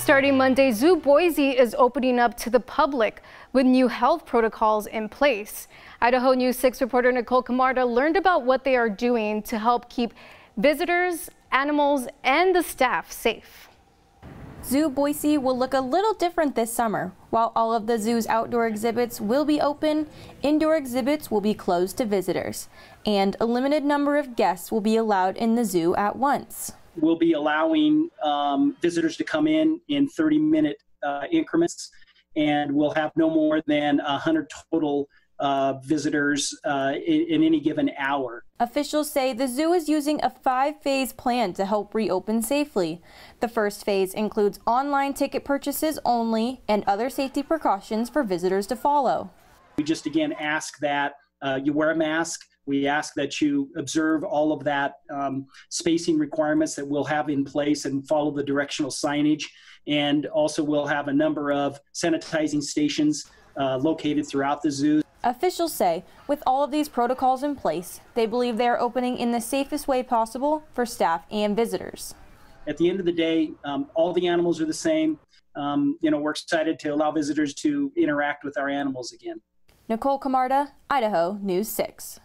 Starting Monday, Zoo Boise is opening up to the public with new health protocols in place. Idaho News 6 reporter Nicole Camarda learned about what they are doing to help keep visitors, animals, and the staff safe. Zoo Boise will look a little different this summer. While all of the zoo's outdoor exhibits will be open, indoor exhibits will be closed to visitors, and a limited number of guests will be allowed in the zoo at once we'll be allowing um, visitors to come in in 30 minute uh, increments, and we'll have no more than 100 total uh, visitors uh, in, in, any given hour. Officials say the zoo is using a five phase plan to help reopen safely. The first phase includes online ticket purchases only and other safety precautions for visitors to follow. We just again ask that uh, you wear a mask, we ask that you observe all of that um, spacing requirements that we'll have in place and follow the directional signage. And also, we'll have a number of sanitizing stations uh, located throughout the zoo. Officials say with all of these protocols in place, they believe they are opening in the safest way possible for staff and visitors. At the end of the day, um, all the animals are the same. Um, you know, we're excited to allow visitors to interact with our animals again. Nicole Camarda, Idaho News 6.